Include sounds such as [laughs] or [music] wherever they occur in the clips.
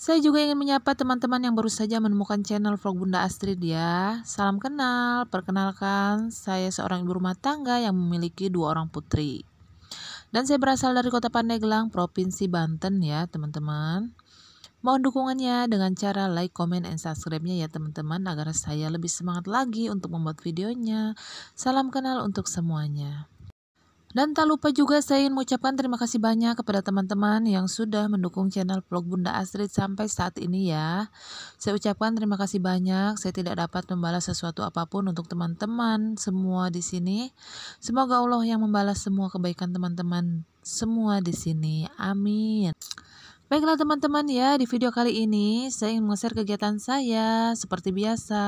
saya juga ingin menyapa teman-teman yang baru saja menemukan channel vlog Bunda Astrid ya. Salam kenal, perkenalkan saya seorang ibu rumah tangga yang memiliki dua orang putri. Dan saya berasal dari kota Pandeglang, Provinsi Banten ya teman-teman. Mohon dukungannya dengan cara like, comment, and subscribe-nya ya teman-teman agar saya lebih semangat lagi untuk membuat videonya. Salam kenal untuk semuanya. Dan tak lupa juga saya ingin mengucapkan terima kasih banyak kepada teman-teman yang sudah mendukung channel vlog Bunda Astrid sampai saat ini ya. Saya ucapkan terima kasih banyak. Saya tidak dapat membalas sesuatu apapun untuk teman-teman semua di sini. Semoga Allah yang membalas semua kebaikan teman-teman semua di sini. Amin. Baiklah teman-teman ya, di video kali ini saya ingin meng kegiatan saya seperti biasa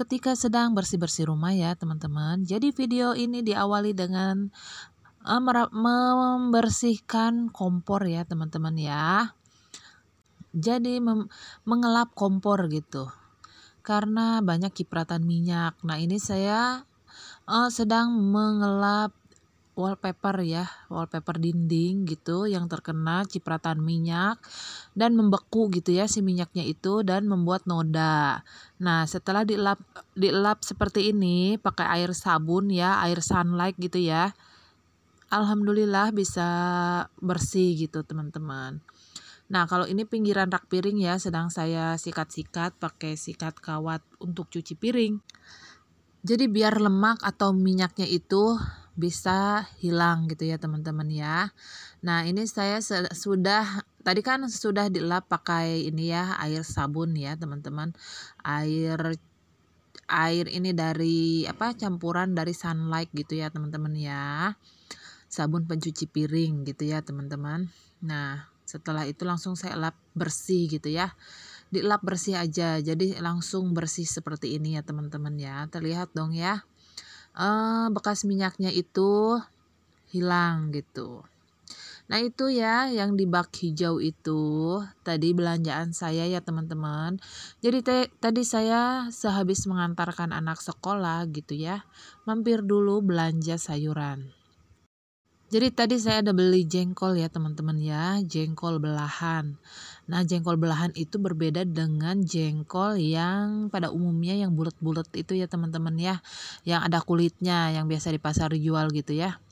ketika sedang bersih-bersih rumah ya teman-teman. Jadi video ini diawali dengan eh, membersihkan kompor ya teman-teman ya. Jadi mengelap kompor gitu. Karena banyak kipratan minyak. Nah, ini saya uh, sedang mengelap wallpaper ya, wallpaper dinding gitu yang terkena cipratan minyak dan membeku gitu ya si minyaknya itu dan membuat noda. Nah, setelah dielap dielap seperti ini pakai air sabun ya, air sunlight gitu ya. Alhamdulillah bisa bersih gitu, teman-teman. Nah, kalau ini pinggiran rak piring ya, sedang saya sikat-sikat pakai sikat kawat untuk cuci piring. Jadi biar lemak atau minyaknya itu bisa hilang gitu ya teman-teman ya. Nah ini saya sudah tadi kan sudah dilap pakai ini ya air sabun ya teman-teman air air ini dari apa campuran dari sunlight gitu ya teman-teman ya sabun pencuci piring gitu ya teman-teman nah setelah itu langsung saya lap bersih gitu ya dilap bersih aja jadi langsung bersih seperti ini ya teman-teman ya terlihat dong ya uh, bekas minyaknya itu hilang gitu. Nah itu ya yang di bak hijau itu tadi belanjaan saya ya teman-teman. Jadi te tadi saya sehabis mengantarkan anak sekolah gitu ya, mampir dulu belanja sayuran. Jadi tadi saya ada beli jengkol ya teman-teman ya, jengkol belahan. Nah jengkol belahan itu berbeda dengan jengkol yang pada umumnya yang bulat-bulat itu ya teman-teman ya, yang ada kulitnya yang biasa di pasar jual gitu ya.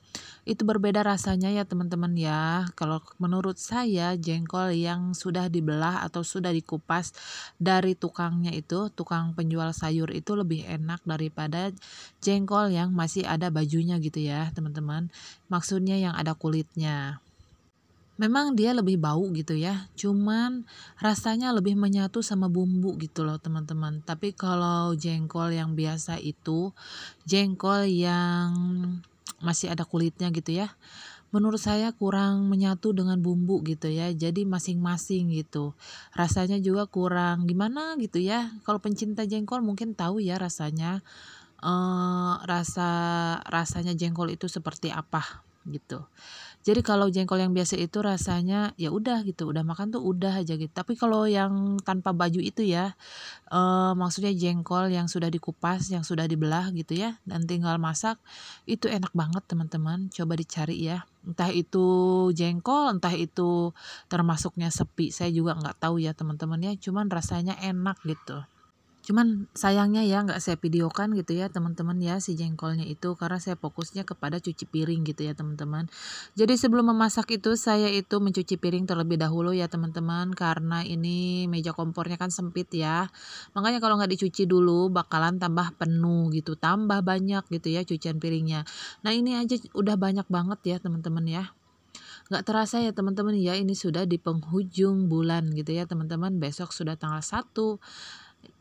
Itu berbeda rasanya ya teman-teman ya. Kalau menurut saya jengkol yang sudah dibelah atau sudah dikupas dari tukangnya itu, tukang penjual sayur itu lebih enak daripada jengkol yang masih ada bajunya gitu ya teman-teman. Maksudnya yang ada kulitnya. Memang dia lebih bau gitu ya, cuman rasanya lebih menyatu sama bumbu gitu loh teman-teman. Tapi kalau jengkol yang biasa itu, jengkol yang masih ada kulitnya gitu ya menurut saya kurang menyatu dengan bumbu gitu ya jadi masing-masing gitu rasanya juga kurang gimana gitu ya kalau pencinta jengkol mungkin tahu ya rasanya eh, rasa rasanya jengkol itu seperti apa gitu. Jadi kalau jengkol yang biasa itu rasanya ya udah gitu, udah makan tuh udah aja gitu. Tapi kalau yang tanpa baju itu ya, e, maksudnya jengkol yang sudah dikupas, yang sudah dibelah gitu ya, dan tinggal masak itu enak banget teman-teman. Coba dicari ya, entah itu jengkol, entah itu termasuknya sepi. Saya juga nggak tahu ya teman-teman ya, cuman rasanya enak gitu. Cuman sayangnya ya nggak saya videokan gitu ya teman-teman ya si jengkolnya itu karena saya fokusnya kepada cuci piring gitu ya teman-teman. Jadi sebelum memasak itu saya itu mencuci piring terlebih dahulu ya teman-teman karena ini meja kompornya kan sempit ya. Makanya kalau nggak dicuci dulu bakalan tambah penuh gitu, tambah banyak gitu ya cucian piringnya. Nah ini aja udah banyak banget ya teman-teman ya. Gak terasa ya teman-teman ya ini sudah di penghujung bulan gitu ya teman-teman. Besok sudah tanggal 1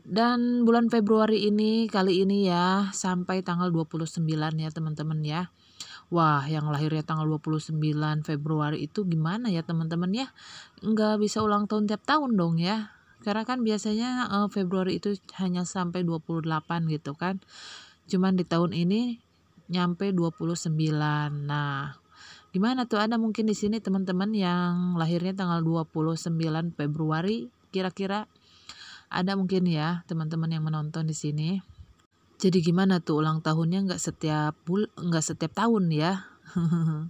dan bulan Februari ini kali ini ya sampai tanggal 29 ya teman-teman ya. Wah, yang lahirnya tanggal 29 Februari itu gimana ya teman-teman ya? Nggak bisa ulang tahun tiap tahun dong ya. Karena kan biasanya uh, Februari itu hanya sampai 28 gitu kan. Cuman di tahun ini nyampe 29. Nah, gimana tuh ada mungkin di sini teman-teman yang lahirnya tanggal 29 Februari kira-kira ada mungkin ya teman-teman yang menonton di sini. Jadi gimana tuh ulang tahunnya nggak setiap bul nggak setiap tahun ya? [laughs]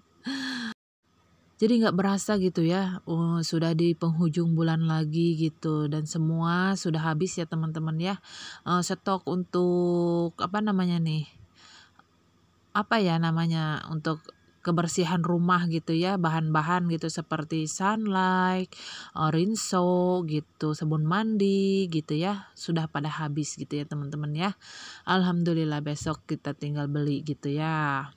Jadi nggak berasa gitu ya, uh, sudah di penghujung bulan lagi gitu dan semua sudah habis ya teman-teman ya uh, stok untuk apa namanya nih? Apa ya namanya untuk kebersihan rumah gitu ya bahan-bahan gitu seperti sunlight, eh, rinso gitu, sabun mandi gitu ya sudah pada habis gitu ya teman-teman ya. Alhamdulillah besok kita tinggal beli gitu ya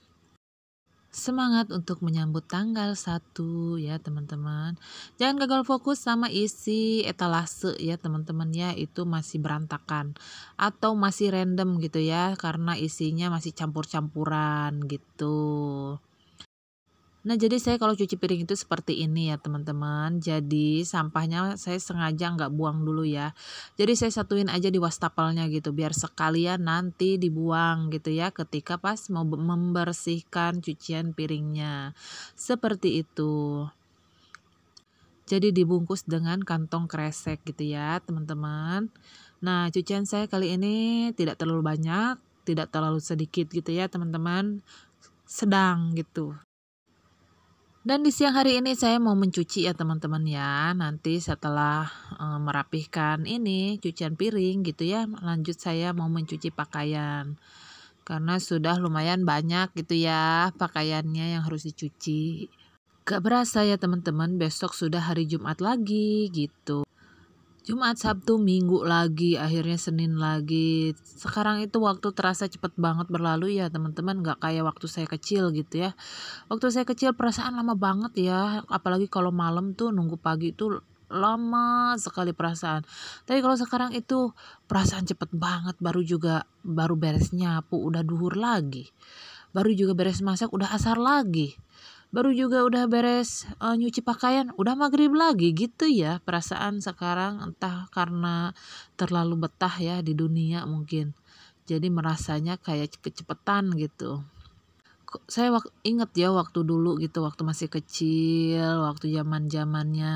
semangat untuk menyambut tanggal 1 ya teman-teman. Jangan gagal fokus sama isi etalase ya teman-teman ya itu masih berantakan atau masih random gitu ya karena isinya masih campur-campuran gitu. Nah, jadi saya kalau cuci piring itu seperti ini ya, teman-teman. Jadi, sampahnya saya sengaja nggak buang dulu ya. Jadi, saya satuin aja di wastafelnya gitu, biar sekalian nanti dibuang gitu ya ketika pas mau membersihkan cucian piringnya. Seperti itu. Jadi, dibungkus dengan kantong kresek gitu ya, teman-teman. Nah, cucian saya kali ini tidak terlalu banyak, tidak terlalu sedikit gitu ya, teman-teman. Sedang gitu. Dan di siang hari ini saya mau mencuci ya teman-teman ya. Nanti setelah e, merapihkan ini cucian piring gitu ya, lanjut saya mau mencuci pakaian. Karena sudah lumayan banyak gitu ya pakaiannya yang harus dicuci. Gak berasa ya teman-teman, besok sudah hari Jumat lagi gitu. Jumat, Sabtu, Minggu lagi, akhirnya Senin lagi. Sekarang itu waktu terasa cepet banget berlalu ya teman-teman, gak kayak waktu saya kecil gitu ya. Waktu saya kecil perasaan lama banget ya, apalagi kalau malam tuh nunggu pagi itu lama sekali perasaan. Tapi kalau sekarang itu perasaan cepet banget, baru juga baru beres nyapu udah duhur lagi, baru juga beres masak udah asar lagi baru juga udah beres uh, nyuci pakaian udah maghrib lagi gitu ya perasaan sekarang entah karena terlalu betah ya di dunia mungkin jadi merasanya kayak kecepetan gitu saya wak inget ya waktu dulu gitu waktu masih kecil waktu zaman zamannya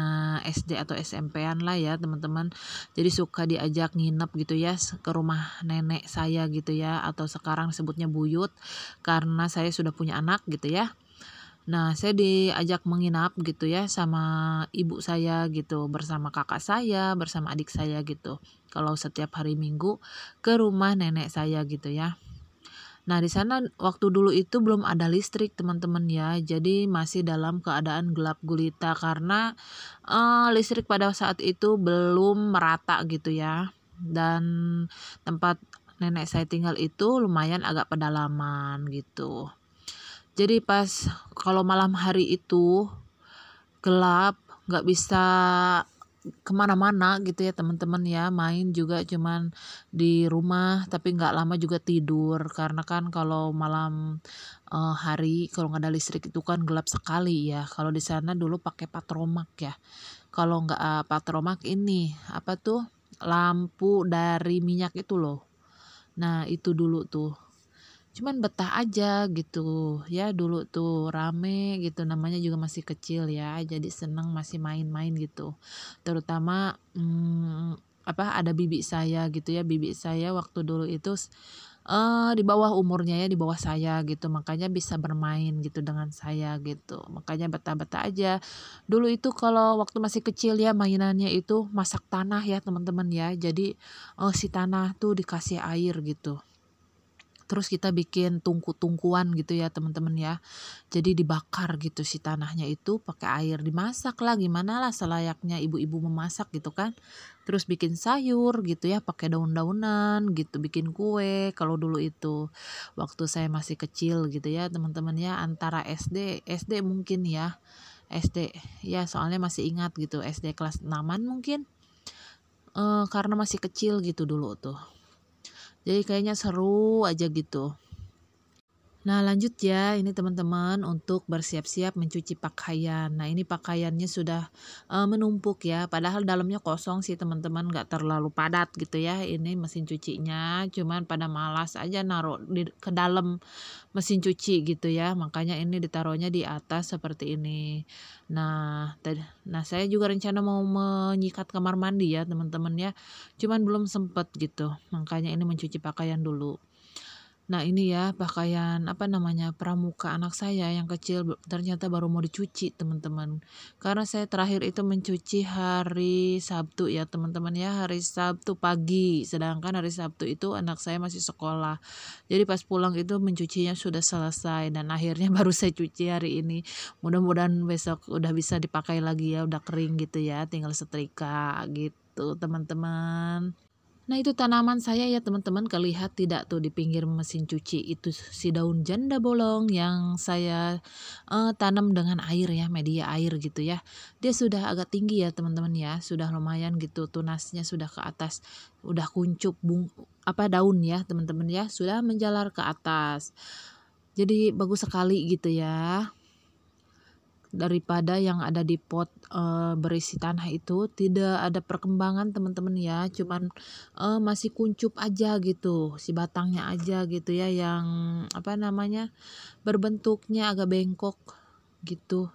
SD atau SMP-an lah ya teman-teman jadi suka diajak nginep gitu ya ke rumah nenek saya gitu ya atau sekarang sebutnya buyut karena saya sudah punya anak gitu ya Nah, saya diajak menginap gitu ya sama ibu saya gitu, bersama kakak saya, bersama adik saya gitu. Kalau setiap hari Minggu ke rumah nenek saya gitu ya. Nah, di sana waktu dulu itu belum ada listrik, teman-teman ya. Jadi masih dalam keadaan gelap gulita karena uh, listrik pada saat itu belum merata gitu ya. Dan tempat nenek saya tinggal itu lumayan agak pedalaman gitu jadi pas kalau malam hari itu gelap nggak bisa kemana-mana gitu ya teman-teman ya main juga cuman di rumah tapi nggak lama juga tidur karena kan kalau malam uh, hari kalau nggak ada listrik itu kan gelap sekali ya kalau di sana dulu pakai patromak ya kalau nggak uh, patromak ini apa tuh lampu dari minyak itu loh nah itu dulu tuh cuman betah aja gitu ya dulu tuh rame gitu namanya juga masih kecil ya jadi seneng masih main-main gitu terutama hmm, apa ada bibi saya gitu ya bibi saya waktu dulu itu uh, di bawah umurnya ya di bawah saya gitu makanya bisa bermain gitu dengan saya gitu makanya betah-betah aja dulu itu kalau waktu masih kecil ya mainannya itu masak tanah ya teman-teman ya jadi uh, si tanah tuh dikasih air gitu terus kita bikin tungku-tungkuan gitu ya teman-teman ya jadi dibakar gitu si tanahnya itu pakai air dimasak lah gimana lah selayaknya ibu-ibu memasak gitu kan terus bikin sayur gitu ya pakai daun-daunan gitu bikin kue kalau dulu itu waktu saya masih kecil gitu ya teman-teman ya antara SD SD mungkin ya SD ya soalnya masih ingat gitu SD kelas 6 mungkin e, karena masih kecil gitu dulu tuh jadi kayaknya seru aja gitu Nah lanjut ya ini teman-teman untuk bersiap-siap mencuci pakaian. Nah ini pakaiannya sudah e, menumpuk ya padahal dalamnya kosong sih teman-teman gak terlalu padat gitu ya. Ini mesin cucinya cuman pada malas aja naruh di, ke dalam mesin cuci gitu ya. Makanya ini ditaruhnya di atas seperti ini. Nah, nah saya juga rencana mau menyikat kamar mandi ya teman-teman ya. Cuman belum sempet gitu makanya ini mencuci pakaian dulu. Nah ini ya pakaian apa namanya pramuka anak saya yang kecil ternyata baru mau dicuci teman-teman. Karena saya terakhir itu mencuci hari Sabtu ya teman-teman ya hari Sabtu pagi. Sedangkan hari Sabtu itu anak saya masih sekolah. Jadi pas pulang itu mencucinya sudah selesai dan akhirnya [laughs] baru saya cuci hari ini. Mudah-mudahan besok udah bisa dipakai lagi ya udah kering gitu ya tinggal setrika gitu teman-teman. Nah itu tanaman saya ya teman-teman kelihat tidak tuh di pinggir mesin cuci itu si daun janda bolong yang saya uh, tanam dengan air ya media air gitu ya. Dia sudah agak tinggi ya teman-teman ya sudah lumayan gitu tunasnya sudah ke atas udah kuncup bung apa daun ya teman-teman ya sudah menjalar ke atas. Jadi bagus sekali gitu ya daripada yang ada di pot uh, berisi tanah itu tidak ada perkembangan teman-teman ya cuman uh, masih kuncup aja gitu si batangnya aja gitu ya yang apa namanya berbentuknya agak bengkok gitu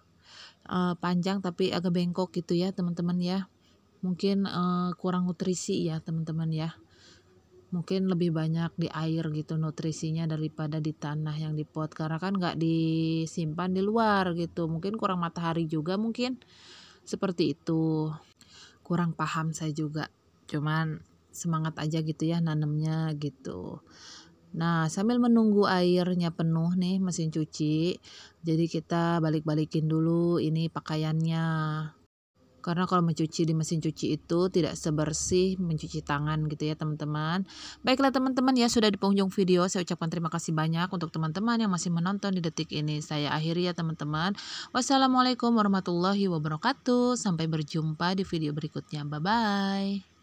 uh, panjang tapi agak bengkok gitu ya teman-teman ya mungkin uh, kurang nutrisi ya teman-teman ya mungkin lebih banyak di air gitu nutrisinya daripada di tanah yang di pot karena kan nggak disimpan di luar gitu mungkin kurang matahari juga mungkin seperti itu kurang paham saya juga cuman semangat aja gitu ya nanemnya gitu Nah, sambil menunggu airnya penuh nih mesin cuci, jadi kita balik-balikin dulu ini pakaiannya karena kalau mencuci di mesin cuci itu tidak sebersih mencuci tangan gitu ya teman-teman. Baiklah teman-teman ya sudah di penghujung video saya ucapkan terima kasih banyak untuk teman-teman yang masih menonton di detik ini. Saya akhiri ya teman-teman. Wassalamualaikum warahmatullahi wabarakatuh. Sampai berjumpa di video berikutnya. Bye-bye.